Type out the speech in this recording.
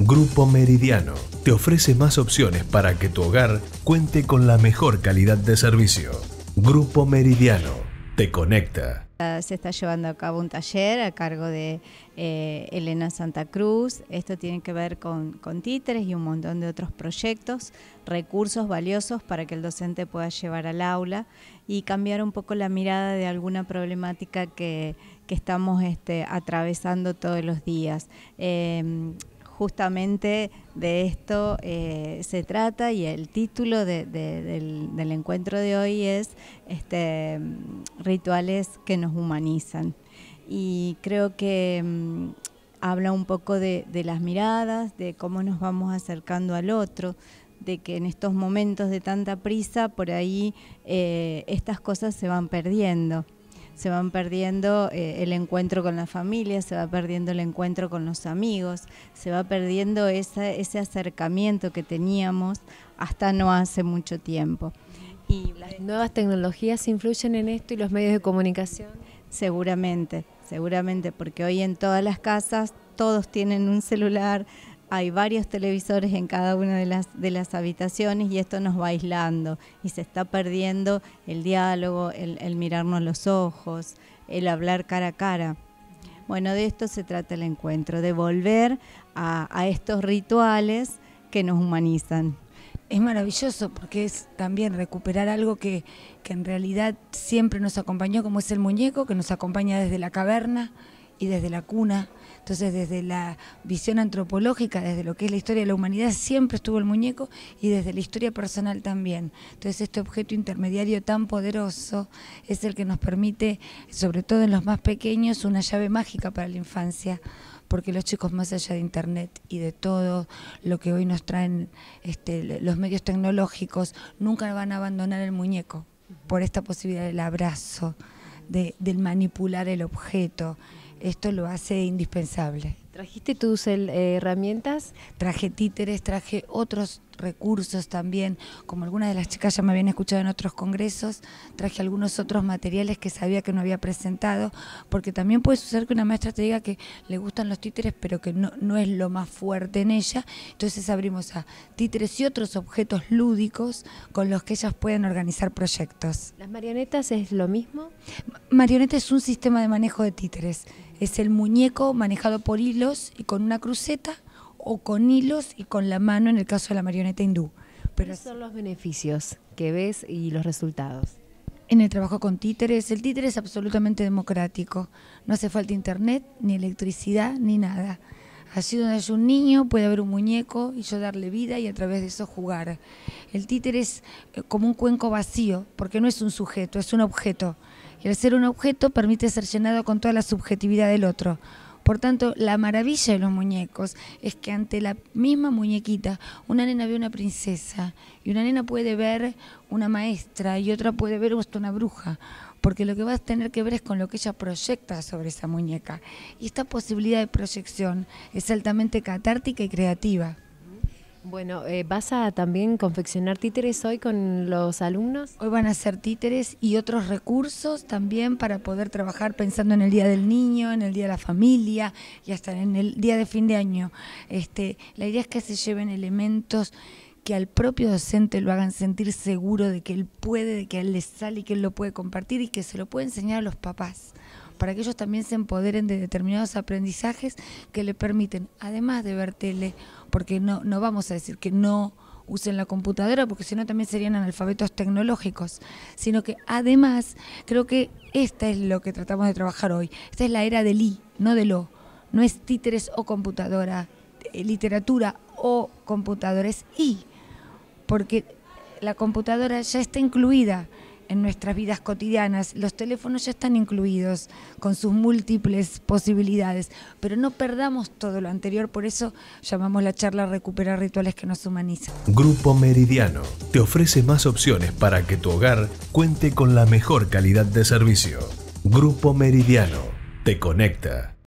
Grupo Meridiano te ofrece más opciones para que tu hogar cuente con la mejor calidad de servicio. Grupo Meridiano te conecta. Ah, se está llevando a cabo un taller a cargo de eh, Elena Santa Cruz. Esto tiene que ver con, títeres y un montón de otros proyectos, recursos valiosos para que el docente pueda llevar al aula y cambiar un poco la mirada de alguna problemática que, estamos este, atravesando todos los días. Eh, justamente de esto eh, se trata y el título del, encuentro de hoy es este, Rituales que nos humanizan. Y creo que mm, habla un poco de, las miradas, de cómo nos vamos acercando al otro, de que en estos momentos de tanta prisa por ahí eh, estas cosas se van perdiendo se van perdiendo eh, el encuentro con la familia, se va perdiendo el encuentro con los amigos, se va perdiendo ese acercamiento que teníamos hasta no hace mucho tiempo. ¿Y las nuevas tecnologías influyen en esto y los medios de comunicación? Seguramente, seguramente, porque hoy en todas las casas todos tienen un celular, hay varios televisores en cada una de las, de las habitaciones y esto nos va aislando y se está perdiendo el diálogo, el, mirarnos los ojos, el hablar cara a cara. Bueno, de esto se trata el encuentro, de volver a, a estos rituales que nos humanizan. Es maravilloso porque es también recuperar algo que en realidad siempre nos acompañó, como es el muñeco, que nos acompaña desde la caverna, y desde la cuna. Entonces, desde la visión antropológica, desde lo que es la historia de la humanidad, siempre estuvo el muñeco y desde la historia personal también. Entonces, este objeto intermediario tan poderoso es el que nos permite, sobre todo en los más pequeños, una llave mágica para la infancia, porque los chicos más allá de internet y de todo lo que hoy nos traen este, los medios tecnológicos, nunca van a abandonar el muñeco por esta posibilidad del abrazo, del manipular el objeto esto lo hace indispensable. ¿Trajiste tus eh, herramientas? Traje títeres, traje otros recursos también, como algunas de las chicas ya me habían escuchado en otros congresos, traje algunos otros materiales que sabía que no había presentado, porque también puede suceder que una maestra te diga que le gustan los títeres, pero que no, no es lo más fuerte en ella, entonces abrimos a títeres y otros objetos lúdicos con los que ellas pueden organizar proyectos. ¿Las marionetas es lo mismo? Marioneta es un sistema de manejo de títeres. Es el muñeco manejado por hilos y con una cruceta o con hilos y con la mano en el caso de la marioneta hindú. Pero ¿Cuáles son los beneficios que ves y los resultados? En el trabajo con títeres, el títere es absolutamente democrático. No hace falta internet, ni electricidad, ni nada. Así donde hay un niño, puede haber un muñeco y yo darle vida y a través de eso jugar. El títer es eh, como un cuenco vacío, porque no es un sujeto, es un objeto. Y al ser un objeto permite ser llenado con toda la subjetividad del otro. Por tanto, la maravilla de los muñecos es que ante la misma muñequita, una nena ve una princesa y una nena puede ver una maestra y otra puede ver hasta una bruja, porque lo que vas a tener que ver es con lo que ella proyecta sobre esa muñeca. Y esta posibilidad de proyección es altamente catártica y creativa. Bueno, eh, ¿vas a también confeccionar títeres hoy con los alumnos? Hoy van a hacer títeres y otros recursos también para poder trabajar pensando en el Día del Niño, en el Día de la Familia y hasta en el Día de Fin de Año. Este, la idea es que se lleven elementos que al propio docente lo hagan sentir seguro de que él puede, de que a él le sale y que él lo puede compartir y que se lo puede enseñar a los papás, para que ellos también se empoderen de determinados aprendizajes que le permiten, además de ver tele, porque no, no vamos a decir que no usen la computadora, porque si no también serían analfabetos tecnológicos, sino que además creo que esta es lo que tratamos de trabajar hoy, esta es la era del I, no del O, no es títeres o computadora, eh, literatura o computadores, I porque la computadora ya está incluida en nuestras vidas cotidianas, los teléfonos ya están incluidos con sus múltiples posibilidades, pero no perdamos todo lo anterior, por eso llamamos la charla Recuperar Rituales que nos humanizan. Grupo Meridiano te ofrece más opciones para que tu hogar cuente con la mejor calidad de servicio. Grupo Meridiano te conecta.